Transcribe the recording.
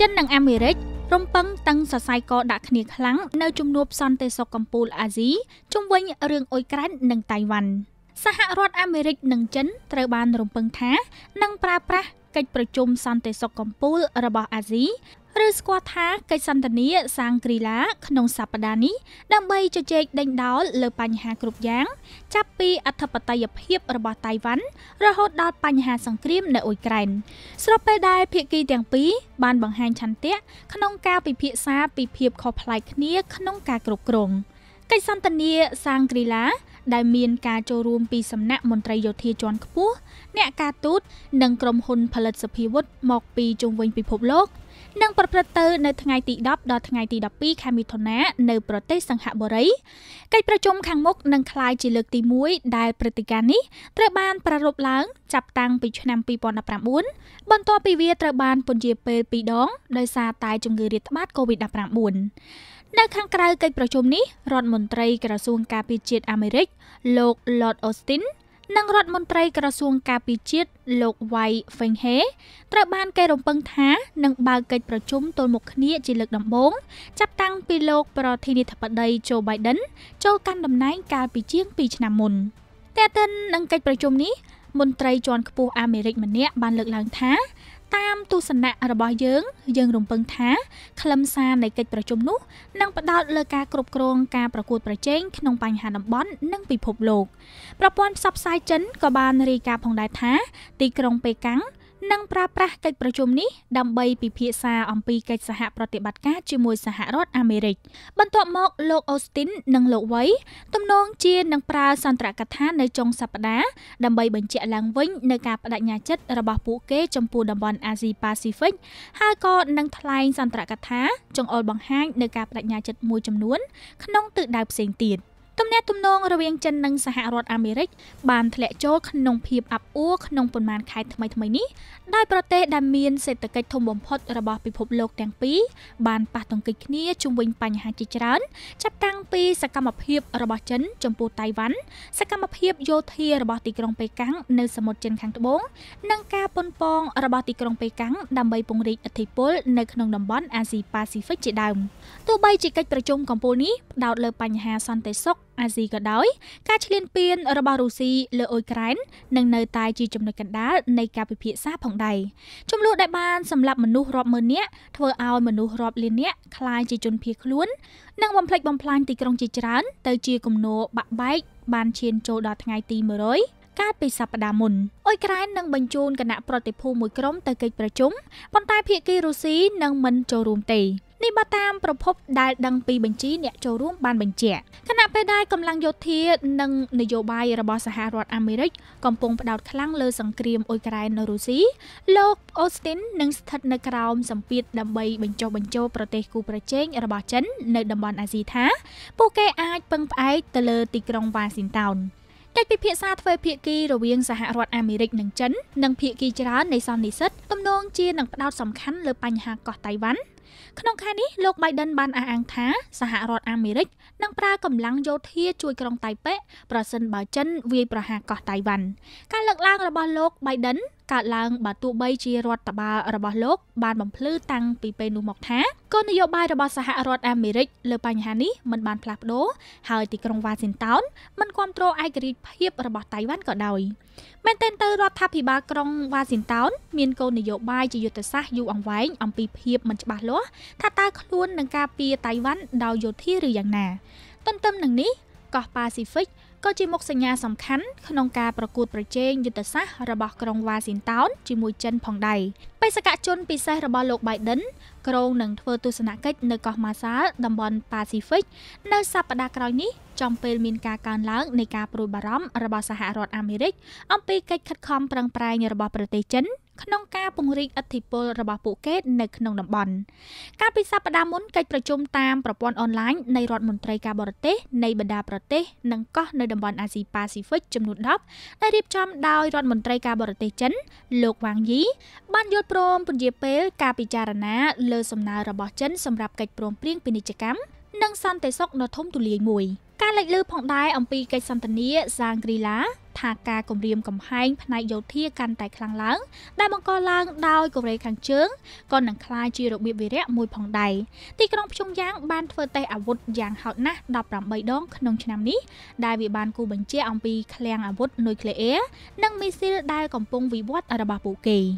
ចិននិងអាមេរិករំពឹងតឹងសរសៃកដាក់គ្នាខ្លាំងនៅជំនួបសន្តិសុខកម្ពុជាអាស៊ីជុំវិញរឿងអ៊ុយក្រែននិងតៃវ៉ាន់សហរដ្ឋអាមេរិក និងចិន ត្រូវបានរំពឹងថានឹងប្រើប្រាស់កិច្ចប្រជុំសន្តិសុខកម្ពុជារបស់អាស៊ីឬស្គាល់ថាកិច្ចសន្ទនាសាងគ្រីឡា ក្នុងសប្តាហ៍នេះដើម្បីជជែកដេញដោលលើបញ្ហាគ្រប់យ៉ាង ចាប់ពីអធិបតេយ្យភាពរបស់តៃវ៉ាន់រហូតដល់បញ្ហាសង្គ្រាមនៅអ៊ុយក្រែនស្របពេលដែលភាគីទាំងពីរបានបង្ហាញឆន្ទៈក្នុងការពិភាក្សាពីភាពខុសប្លែកគ្នាក្នុងការគ្រប់គ្រងកិច្ចសន្ទនាសាងគ្រីឡាដែលមាន ការចូលរួមពីសំណាក់មន្ត្រីយោធាជាន់ខ្ពស់អ្នកការទូតនិងក្រុមហ៊ុនផលិតសភាវុធមក ពីជុំវិញពិភពលោកនិងប្រព្រឹត្តទៅនៅថ្ងៃទី10ដល់ថ្ងៃទី12ខែមិថុនា នៅប្រទេសសង្ហបុរីកិច្ចប្រជុំខាងមុខនឹងក្លាយជាលើកទី1ដែលព្រឹត្តិការណ៍នេះត្រូវបានប្រារព្ធឡើងចាប់តាំងពីឆ្នាំ2019បន្ទាប់ពីវាត្រូវបានពន្យាពេល2ដងដោយសារតែជំងឺរាតត្បាត COVID-19 នៅខាងក្រៅកិច្ចប្រជុំនេះរដ្ឋមន្ត្រីក្រសួងការពារជាតិអាមេរិកលោក Lord Austin និងរដ្ឋមន្ត្រីក្រសួងការពារជាតិលោកវ៉ៃហ្វេងហេត្រូវបានគេរំពឹងថានឹងបើកកិច្ចប្រជុំទល់មុខគ្នាជាលើកដំបូងចាប់តាំងពីលោកប្រធានាធិបតីโจ Biden ចូលកាន់តំណែងកាលពីជាង2ឆ្នាំមុនតែទិននឹងកិច្ចប្រជុំនេះមន្ត្រីជាន់ខ្ពស់អាមេរិកម្នាក់បានលើកឡើងថាតាមទស្សនៈរបស់យើង យើងរំពឹងថាខ្លឹមសារនៃកិច្ចប្រជុំនោះនឹងផ្ដោតលើការគ្រប់គ្រងការប្រកួតប្រជែងក្នុងបញ្ហាតំបន់និងពិភពលោកប្រព័ន្ធផ្សព្វផ្សាយចិនក៏បានរាយការណ៍ផងដែរថា ទីក្រុងប៉េកាំងនិងប្រើប្រាស់កិច្ចប្រជុំនេះដើម្បីពិភាក្សា អំពីកិច្ចសហប្រតិបត្តិការជាមួយសហរដ្ឋអាមេរិកបន្ទាប់មកលោកអូស្ទីននិងលោកវ៉ៃទំនងជានឹងប្រើសន្ទរកថានៅចុងសប្តាហ៍ដើម្បីបញ្ជាក់ឡើងវិញនៅការបដិញ្ញាចិត្តរបស់ពួកគេចំពោះតំបន់អាស៊ីប៉ាស៊ីហ្វិកហើយក៏នឹងថ្លែងសន្ទរកថាចង្អុលបង្ហាញនៅការបដិញ្ញាចិត្តមួយចំនួន ក្នុងទិសដៅផ្សេងទៀត។ទំនាក់ទំនងរវាងចិននិងសហរដ្ឋអាមេរិកបានធ្លាក់ចូលក្នុងភាពអាប់អួរក្នុងប៉ុន្មានខែថ្មីៗនេះដោយប្រទេសដែលមានសេដ្ឋកិច្ចធំបំផុតរបស់ពិភពលោកទាំងពីរបានប៉ះទង្គិចគ្នាជុំវិញបញ្ហាជាច្រើនចាប់តាំងពីសកម្មភាពរបស់ចិនចំពោះតៃវ៉ាន់សកម្មភាពយោធារបស់ទីក្រុងប៉េកាំងនៅសមុទ្រចិនខាងត្បូង និងការប៉ុនប៉ងរបស់ទីក្រុងប៉េកាំងដើម្បីពង្រីកឥទ្ធិពលនៅក្នុងតំបន់អាស៊ីប៉ាស៊ីហ្វិកជាដើមទោះបីជាកិច្ចប្រជុំកំពូលនេះផ្ដោតលើបញ្ហាសន្តិសុខអាស៊ីក៏ដោយ ការឈ្លានពានរបស់រុស្ស៊ីលើអ៊ុយក្រែននឹងនៅតែជាចំណុចកណ្ដាលនៃការពិភាក្សាផងដែរចំនួនដែលបានសម្លាប់មនុស្សរាប់ម៉ឺននាក់ធ្វើឲ្យមនុស្សរាប់លាននាក់ក្លាយជាជនភៀសខ្លួននិងបំផ្លិចបំផ្លាញទីក្រុងជាច្រើនទៅជាគំនោបាក់បែកបានឈានចូលដល់ថ្ងៃទី100កាលពីសប្តាហ៍មុនអ៊ុយក្រែននឹងបញ្ជូនគណៈប្រតិភូមួយក្រុមទៅកិច្ចប្រជុំប៉ុន្តែភាគីរុស្ស៊ីនឹងមិនចូលរួមទេនេះបើតាមប្រភពដែលដឹងពីបញ្ជីអ្នកចូលរួមបានបញ្ជាក់ខណៈពេលដែលកម្លាំងយោធានិងនយោបាយរបស់សហរដ្ឋអាមេរិកកំពុងផ្ដោតខ្លាំងលើសង្គ្រាមអ៊ុយក្រែននៅរុស្ស៊ីលោកអូស្ទីននឹងស្ថិតនៅក្រោមសម្ពាធដើម្បីបញ្ចុះបញ្ចូលប្រទេសគូប្រជែងរបស់ចិននៅតំបន់អាស៊ីថា ពួកគេអាចពឹងផ្អែកទៅលើទីក្រុងវ៉ាស៊ីនតោនកិច្ចពិភាក្សាទ្វេភាគីរវាងសហរដ្ឋអាមេរិកនិងចិននិងភាគីច្រើននៃសន្និសិទទំនងជានឹងផ្ដោតសំខាន់លើបញ្ហាកោះតៃវ៉ាន់ក្នុងខែនេះលោក Biden បានអះអាងថាសហរដ្ឋអាមេរិកនឹងប្រើកម្លាំងយោធាជួយក្រុងតៃប៉េប្រសិនបើចិនវាយប្រហារកោះតៃវ៉ាន់ការលើកឡើងរបស់លោក Biden កើតឡើងបើទោះបីជារដ្ឋបាលរបស់លោក បានបំភ្លឺតាំងពីពេលនោះមកថាគោលនយោបាយរបស់សហរដ្ឋអាមេរិកលើបញ្ហានេះមិនបានផ្លាស់ប្ដូរហើយទីក្រុងវ៉ាស៊ីនតោនមិនគ្រប់គ្រងឯករាជ្យភាពរបស់តៃវ៉ាន់ក៏ដោយមែនទែនទៅរដ្ឋាភិបាលក្រុងវ៉ាស៊ីនតោនមានគោលនយោបាយជាយុទ្ធសាស្ត្រយូរអង្វែងអំពីភាពមិនច្បាស់លាស់លាស់ថាតើខ្លួននឹងការពារតៃវ៉ាន់ដោយយោធាឬយ៉ាងណាទន្ទឹមនឹងនេះកោះប៉ាស៊ីហ្វិកក៏ជាមុខសញ្ញាសំខាន់ ក្នុងការប្រកួតប្រជែងយុទ្ធសាស្ត្ររបស់ក្រុងវ៉ាស៊ីនតោនជាមួយចិនផងដែរបេសកជនពិសេសរបស់លោក Biden ក្រុងនឹងធ្វើទស្សនកិច្ចនៅកោះម៉ាសាលតំបន់ប៉ាស៊ីហ្វិកនៅសប្តាហ៍ក្រោយនេះចំពេលមានការកើនឡើងនៃការព្រួយបារម្ភរបស់សហរដ្ឋអាមេរិក អំពីកិច្ចខិតខំប្រឹងប្រែងរបស់ប្រទេសចិនក្នុងការពង្រីកឥទ្ធិពលរបស់ពួកគេ នៅក្នុងតំបន់ កាលពីសប្តាហ៍មុនកិច្ចប្រជុំតាមប្រព័ន្ធអនឡាញនៃរដ្ឋមន្ត្រីការបរទេសនៃបណ្ដាប្រទេសនិងកោះនៅតំបន់អាស៊ីប៉ាស៊ីហ្វិកចំនួន10ដែលរៀបចំដោយរដ្ឋមន្ត្រីការបរទេសចិនលោកវ៉ាងយីបានយល់ព្រមពន្យាពេលការពិចារណាលើសំណើរបស់ចិនសម្រាប់កិច្ចព្រមព្រៀងពាណិជ្ជកម្មនិងសន្តិសុខដ៏ធំទូលាយមួយការលេចលឺផងដែរអំពីកិច្ចសន្ទនាសាងគ្រីឡាថាការគម្រាមកំហែងផ្នែកយោធាកាន់តែខ្លាំងឡើង ដែលបង្កឡើងដោយកូរ៉េខាងជើងក៏នឹងក្លាយជារបៀបវិរៈមួយផងដែរទីក្រុងភ្យុងយ៉ាងបានធ្វើតេស្តអាវុធយ៉ាងហោចណាស់18ដងក្នុងឆ្នាំនេះដែលវាបានគូបញ្ជាអំពីឃ្លាំងអាវុធនុយក្លេអ៊ែរនិងមីស៊ីលដែលកំពុងវិវត្តរបស់ពួកគេ។